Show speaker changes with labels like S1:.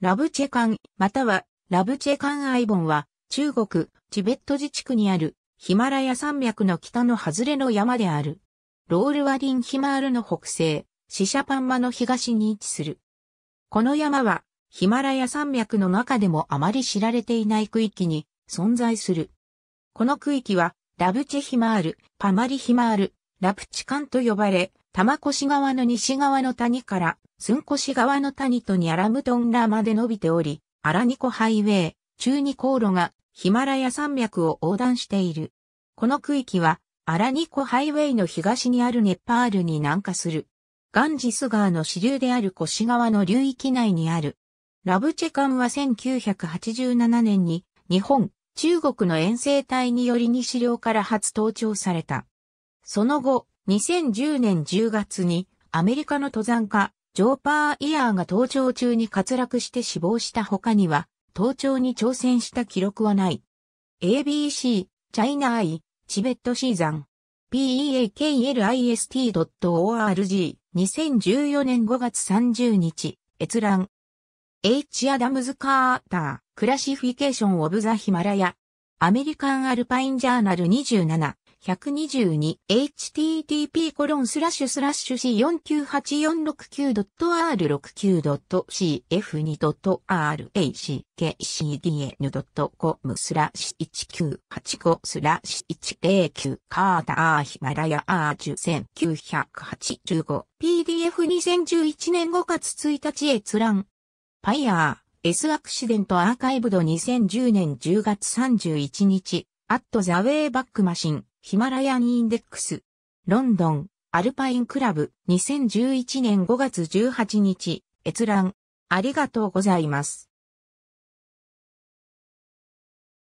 S1: ラブチェカン、またはラブチェカンアイボンは、中国、チベット自治区にあるヒマラヤ山脈の北の外れの山である。ロールワリンヒマールの北西、シシャパンマの東に位置する。この山は、ヒマラヤ山脈の中でもあまり知られていない区域に存在する。この区域は、ラブチェヒマール、パマリヒマール、ラプチカンと呼ばれ、玉越川の西側の谷から、寸越川の谷とニアラムトンラまで伸びており、アラニコハイウェイ、中二航路がヒマラヤ山脈を横断している。この区域は、アラニコハイウェイの東にあるネパールに南下する。ガンジス川の支流である越川の流域内にある。ラブチェカンは1987年に日本、中国の遠征隊により西領から初登頂された。その後、2010年10月にアメリカの登山家、ジョーパーイヤーが登頂中に滑落して死亡した他には、登頂に挑戦した記録はない。ABC、チャイナアイ、チベットシーザン。peaklist.org 2014年5月30日、閲覧。H. アダムズ・カーター、クラシフィケーション・オブ・ザ・ヒマラヤ。アメリカン・アルパイン・ジャーナル27。192http://c4989.r69.cf2.racdn.com 4 k c スラッシュ1985スラッシュ109カーターヒマラヤアージュ 1985PDF2011 年5月1日閲覧パイヤー S アクシデントアーカイブド2010年10月31日アットザウェイバックマシンヒマラヤンインデックス。ロンドン、アルパインクラブ、2011年5月18日、閲覧。ありがとうございます。